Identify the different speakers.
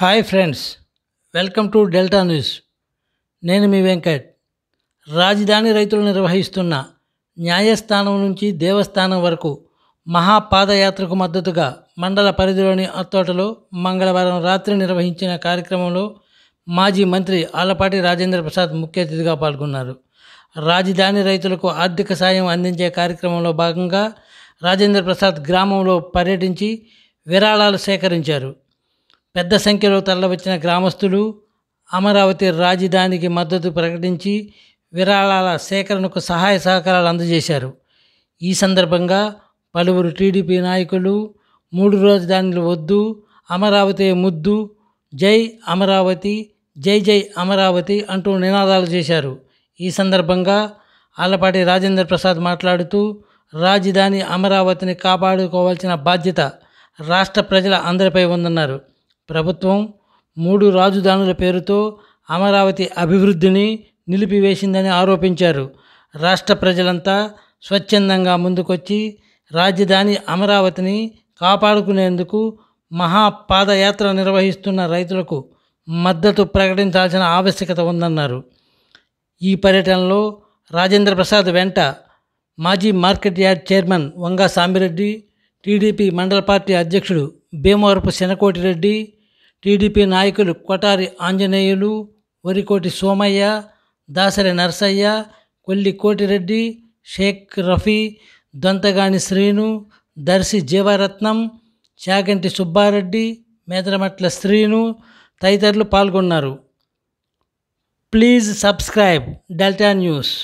Speaker 1: hi friends welcome to Delta News నేను మీ వెంకట్ రాజధాని రైతులు నిర్వహిస్తున్న న్యాయస్థానం నుంచి దేవస్థానం వరకు మహాపాదయాత్రకు మద్దతుగా మండల పరిధిలోని అత్తోటలో మంగళవారం రాత్రి నిర్వహించిన కార్యక్రమంలో మాజీ మంత్రి ఆలపాటి రాజేంద్ర ప్రసాద్ ముఖ్య అతిథిగా పాల్గొన్నారు రాజధాని రైతులకు ఆర్థిక సాయం అందించే కార్యక్రమంలో భాగంగా రాజేంద్ర ప్రసాద్ గ్రామంలో పర్యటించి విరాళాలు సేకరించారు పెద్ద సంఖ్యలో తరలివచ్చిన గ్రామస్తులు అమరావతి రాజధానికి మద్దతు ప్రకటించి విరాళాల సేకరణకు సహాయ సహకారాలు అందజేశారు ఈ సందర్భంగా పలువురు టీడీపీ నాయకులు మూడు రాజధానులు వద్దు అమరావతి ముద్దు జై అమరావతి జై జై అమరావతి అంటూ నినాదాలు చేశారు ఈ సందర్భంగా ఆలపాటి రాజేంద్ర ప్రసాద్ మాట్లాడుతూ రాజధాని అమరావతిని కాపాడుకోవాల్సిన బాధ్యత రాష్ట్ర ప్రజల అందరిపై ఉందన్నారు ప్రభుత్వం మూడు రాజధానుల పేరుతో అమరావతి అభివృద్ధిని నిలిపివేసిందని ఆరోపించారు రాష్ట్ర ప్రజలంతా స్వచ్ఛందంగా ముందుకొచ్చి రాజధాని అమరావతిని కాపాడుకునేందుకు మహాపాదయాత్ర నిర్వహిస్తున్న రైతులకు మద్దతు ప్రకటించాల్సిన ఆవశ్యకత ఉందన్నారు ఈ పర్యటనలో రాజేంద్ర ప్రసాద్ వెంట మాజీ market yard chairman Vanga Sambireddy TDP మండల పార్టీ అధ్యక్షుడు భీమవరపు శనకోటిరెడ్డి టీడీపీ నాయకులు కొటారి ఆంజనేయులు వరికోటి సోమయ్య దాసరి నర్సయ్య కొల్లి కోటిరెడ్డి షేక్ రఫీ దొంతగాని శ్రీను దర్శి జీవరత్నం చాగంటి సుబ్బారెడ్డి మేదరమట్ల శ్రీను తదితరులు పాల్గొన్నారు ప్లీజ్ సబ్స్క్రైబ్ డెల్టా న్యూస్